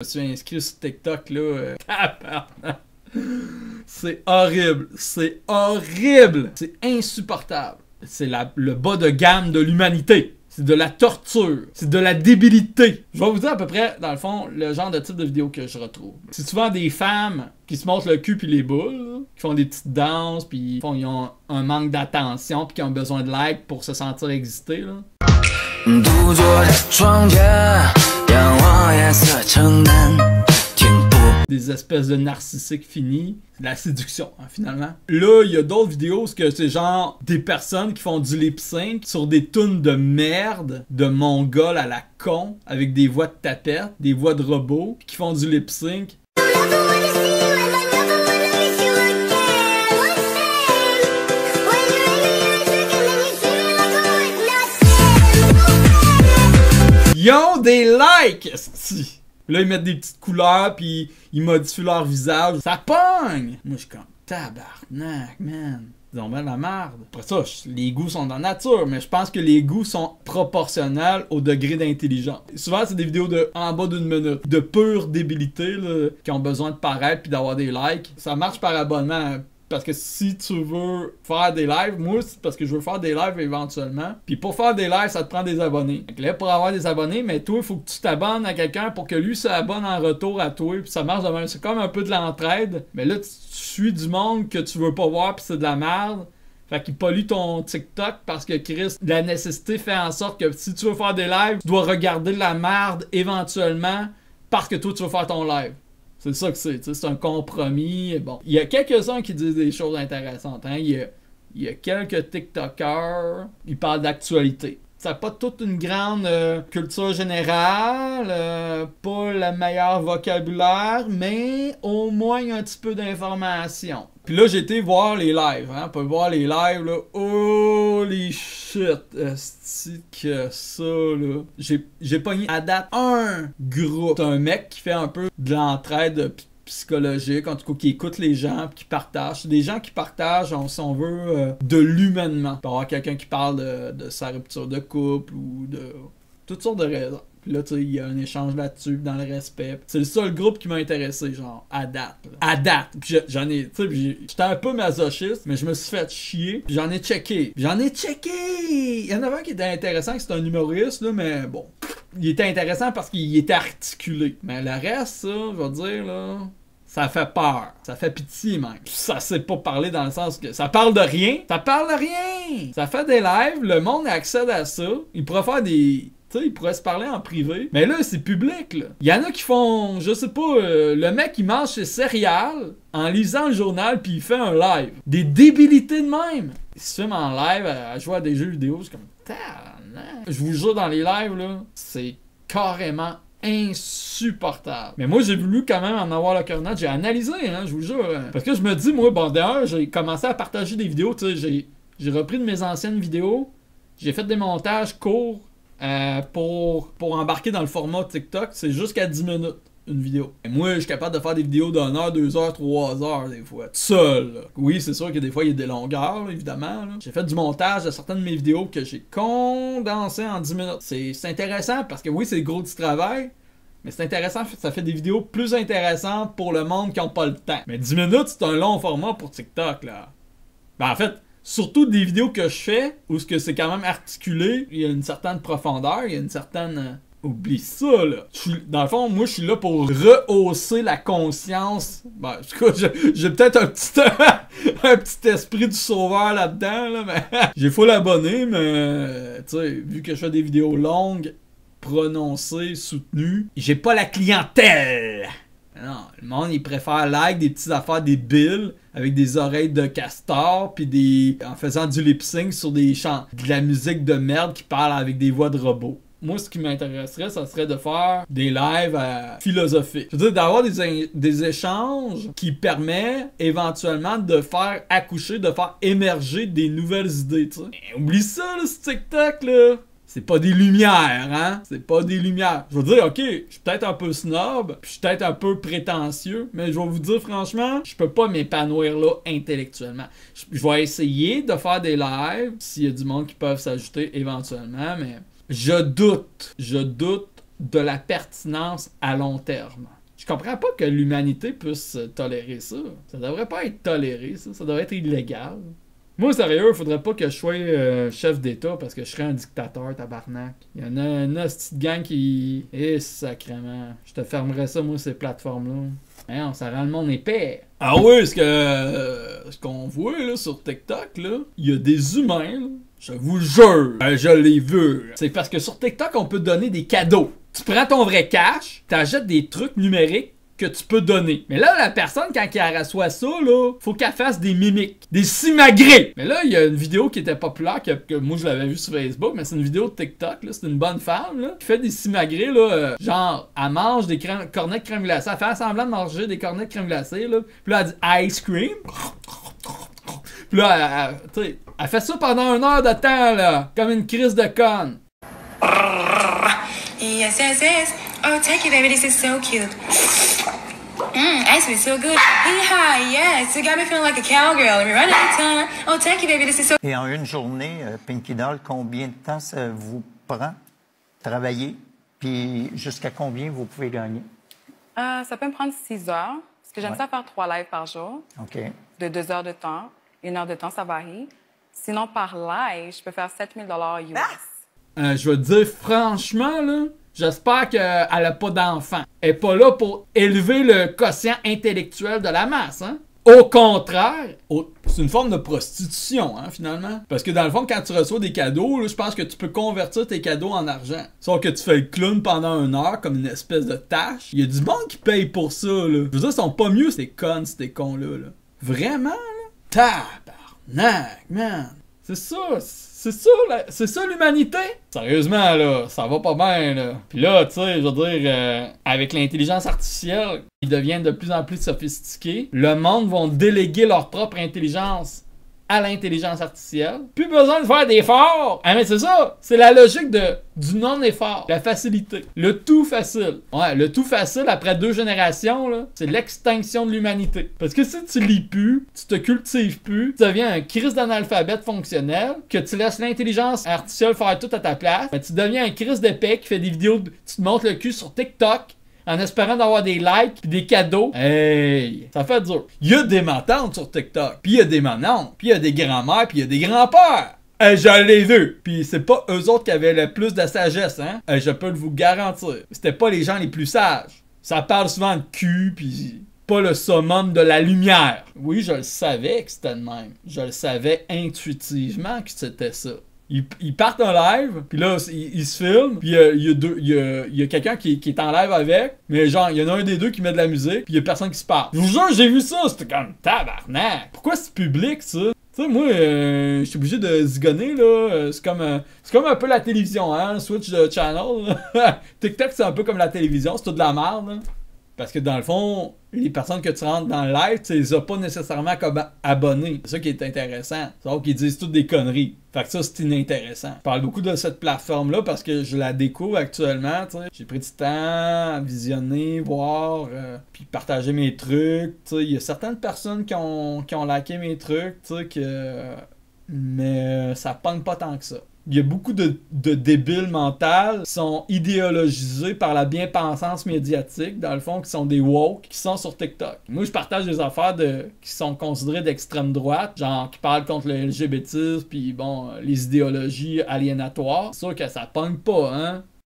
Je me suis inscrit sur TikTok là. c'est horrible, c'est horrible, c'est insupportable. C'est le bas de gamme de l'humanité. C'est de la torture, c'est de la débilité. Je vais vous dire à peu près, dans le fond, le genre de type de vidéo que je retrouve. C'est souvent des femmes qui se montrent le cul puis les boules, qui font des petites danses, puis font, ils ont un manque d'attention, puis qui ont besoin de likes pour se sentir exister. Là. Des espèces de narcissiques finis. La séduction, hein, finalement. Là, il y a d'autres vidéos que c'est genre des personnes qui font du lip sync sur des tunes de merde, de mongols à la con, avec des voix de tapette, des voix de robots, qui font du lip sync Ils des likes, Là, ils mettent des petites couleurs, puis ils modifient leur visage. Ça pogne! Moi, je suis comme tabarnak, man. Ils ont même la merde. Après ça, les goûts sont dans la nature, mais je pense que les goûts sont proportionnels au degré d'intelligence. Souvent, c'est des vidéos de en bas d'une minute, de pure débilité, qui ont besoin de paraître puis d'avoir des likes. Ça marche par abonnement hein. Parce que si tu veux faire des lives, moi, c'est parce que je veux faire des lives éventuellement. Puis pour faire des lives, ça te prend des abonnés. Donc là, pour avoir des abonnés, mais toi, il faut que tu t'abonnes à quelqu'un pour que lui s'abonne en retour à toi. Puis ça marche de même. C'est comme un peu de l'entraide. Mais là, tu, suis du monde que tu veux pas voir, puis c'est de la merde. Fait qu'il pollue ton TikTok parce que Chris, la nécessité fait en sorte que si tu veux faire des lives, tu dois regarder de la merde éventuellement parce que toi, tu veux faire ton live. C'est ça que c'est. C'est un compromis. Bon, il y a quelques-uns qui disent des choses intéressantes. Hein. Il, y a, quelques TikTokers, ils parlent d'actualité. Ça n'a pas toute une grande euh, culture générale, euh, pas le meilleur vocabulaire, mais au moins un petit peu d'information. Puis là, j'ai été voir les lives. Hein. On peut voir les lives, là. Holy shit! shit, est que ça, là. J'ai pogné à date un groupe. C'est un mec qui fait un peu de l'entraide psychologique, en tout cas qui écoute les gens, qui partage. Des gens qui partagent, on, si on veut, euh, de l'humainement. Il quelqu'un qui parle de, sa rupture de couple ou de toutes sortes de raisons là, tu il y a un échange là-dessus, dans le respect. C'est le seul groupe qui m'a intéressé, genre, à date. À date. j'en ai, tu sais, j'étais un peu masochiste, mais je me suis fait chier. j'en ai checké. J'en ai checké! Il y en avait un qui était intéressant, qui c'était un humoriste, là, mais bon. Il était intéressant parce qu'il était articulé. Mais le reste, ça, je veux dire, là, ça fait peur. Ça fait pitié, même. Ça sait pas parler dans le sens que ça parle de rien. Ça parle de rien! Ça fait des lives, le monde accède à ça. Il pourrait faire des tu sais, ils pourraient se parler en privé. Mais là, c'est public, là. Il y en a qui font, je sais pas, euh, le mec, il mange ses céréales en lisant le journal, puis il fait un live. Des débilités de même. Il se filme en live à, jouer à des jeux vidéo, c'est comme... Je vous jure, dans les lives, là, c'est carrément insupportable. Mais moi, j'ai voulu quand même en avoir le cœur net. J'ai analysé, hein, je vous jure. Hein. Parce que je me dis, moi, bon, d'ailleurs, j'ai commencé à partager des vidéos, tu sais, j'ai repris de mes anciennes vidéos, j'ai fait des montages courts euh, pour, pour embarquer dans le format TikTok, c'est jusqu'à 10 minutes une vidéo. Et moi, je suis capable de faire des vidéos d'une heure, deux heures, trois heures, des fois, tout seul. Oui, c'est sûr que des fois, il y a des longueurs, évidemment. J'ai fait du montage de certaines de mes vidéos que j'ai condensées en 10 minutes. C'est intéressant parce que oui, c'est gros du travail, mais c'est intéressant, ça fait des vidéos plus intéressantes pour le monde qui n'a pas le temps. Mais 10 minutes, c'est un long format pour TikTok, là. Ben, en fait, Surtout des vidéos que je fais, où ce que c'est quand même articulé, il y a une certaine profondeur, il y a une certaine... Euh, oublie ça, là. dans le fond, moi, je suis là pour rehausser la conscience. Ben, en j'ai peut-être un petit, un petit esprit du sauveur là-dedans, là, mais j'ai faux l'abonner, mais, euh, tu sais, vu que je fais des vidéos longues, prononcées, soutenues, j'ai pas la clientèle. Non, le monde, il préfère like des petites affaires des billes avec des oreilles de castor puis des en faisant du lip sync sur des chants de la musique de merde qui parle avec des voix de robots. Moi, ce qui m'intéresserait, ça serait de faire des lives philosophiques. Je veux dire, d'avoir des, des échanges qui permettent éventuellement de faire accoucher, de faire émerger des nouvelles idées, tu sais. Oublie ça, le ce TikTok, là! c'est pas des lumières, hein? C'est pas des lumières. Je vais dire, ok, je suis peut-être un peu snob, puis je suis peut-être un peu prétentieux, mais je vais vous dire franchement, je peux pas m'épanouir là intellectuellement. Je vais essayer de faire des lives s'il y a du monde qui peuvent s'ajouter éventuellement, mais je doute, je doute de la pertinence à long terme. Je comprends pas que l'humanité puisse tolérer ça. Ça devrait pas être toléré, ça. Ça devrait être illégal. Moi, sérieux, faudrait pas que je sois euh, chef d'État parce que je serais un dictateur, tabarnak. Il y en a une petite gang qui. Eh, sacrément. Je te fermerais ça, moi, ces plateformes-là. Hein, on ça rend le monde épais. Ah oui, ce que. Euh, ce qu'on voit, là, sur TikTok, là, il y a des humains, Je vous jure, ben, je les veux. C'est parce que sur TikTok, on peut donner des cadeaux. Tu prends ton vrai cash, t'achètes des trucs numériques que tu peux donner. Mais là, la personne, quand elle reçoit ça, là, faut qu'elle fasse des mimiques, des simagrées. Mais là, il y a une vidéo qui était populaire, que, moi je l'avais vue sur Facebook, mais c'est une vidéo de TikTok, là, c'est une bonne femme, là, qui fait des simagrées, là, euh, genre, elle mange des cornets de crème glacée, elle fait semblant de manger des cornets de crème glacée, là, puis là, elle dit ice cream. Puis là, elle, elle, elle fait ça pendant une heure de temps, là, comme une crise de conne. Yes, yes, Oh, baby, this is et en une journée, euh, Pinky Doll, combien de temps ça vous prend travailler? Puis jusqu'à combien vous pouvez gagner? Euh, ça peut me prendre six heures, parce que j'aime ça faire trois lives par jour. OK. De deux heures de temps, une heure de temps, ça varie. Sinon, par live, je peux faire 7000 US. Ah! Euh, je veux dire franchement, là, J'espère qu'elle n'a pas d'enfant. Elle n'est pas là pour élever le quotient intellectuel de la masse. Hein? Au contraire, c'est une forme de prostitution, hein, finalement. Parce que dans le fond, quand tu reçois des cadeaux, je pense que tu peux convertir tes cadeaux en argent. Sauf que tu fais le clown pendant une heure comme une espèce de tâche. Il y a du monde qui paye pour ça, là. Je veux dire, ils sont pas mieux, ces cons, ces cons-là, là. Vraiment, là? Tabarnak, man! C'est ça, c'est ça, c'est ça l'humanité. Sérieusement, là, ça va pas bien, là. Puis là, tu sais, je veux dire, euh, avec l'intelligence artificielle, ils deviennent de plus en plus sophistiqués. Le monde vont déléguer leur propre intelligence à l'intelligence artificielle. Plus besoin de faire d'efforts. Ah, mais c'est ça. C'est la logique de, du non-effort, la facilité, le tout facile. Ouais, le tout facile après deux générations, là, c'est l'extinction de l'humanité. Parce que si tu lis plus, tu te cultives plus, tu deviens un crise d'analphabète fonctionnel, que tu laisses l'intelligence artificielle faire tout à ta place, ben, tu deviens un crise d'épée qui fait des vidéos, de, tu te montes le cul sur TikTok, en espérant d'avoir des likes puis des cadeaux. Hey, ça fait dur. Il y a des matantes sur TikTok, puis il y a des manantes, puis il y a des grands-mères, puis il y a des grands-pères. Et je les veux, Puis c'est pas eux autres qui avaient le plus de sagesse, hein. Et je peux vous garantir. C'était pas les gens les plus sages. Ça parle souvent de cul, puis pas le summum de la lumière. Oui, je le savais que c'était le même. Je le savais intuitivement que c'était ça. Ils, partent en live, puis là, ils, se filment, puis euh, il y a, deux, il y a, quelqu'un qui, est en live avec, mais genre, il y en a un des deux qui met de la musique, puis il y a personne qui se parle. Je vous jure, j'ai vu ça, c'était comme tabarnak. Pourquoi c'est public, ça? Tu moi, euh, je suis obligé de zigonner, là. Euh, c'est comme, c'est comme un peu la télévision, hein, switch de channel. TikTok, c'est un peu comme la télévision, c'est tout de la merde, là. Parce que dans le fond, les personnes que tu rentres dans le live, tu les as pas nécessairement comme abonnés. C'est ça qui est intéressant. Sauf qu'ils disent toutes des conneries. Fait que ça, c'est inintéressant. Je parle beaucoup de cette plateforme-là parce que je la découvre actuellement. J'ai pris du temps à visionner, voir, euh, puis partager mes trucs. Il y a certaines personnes qui ont, qui liké mes trucs, que, mais ça pogne pas tant que ça il y a beaucoup de, débiles mentales qui sont idéologisés par la bien-pensance médiatique, dans le fond, qui sont des woke, qui sont sur TikTok. Moi, je partage des affaires de, qui sont considérées d'extrême droite, genre qui parlent contre le LGBT, puis bon, les idéologies aliénatoires. C'est sûr que ça pogne pas, hein?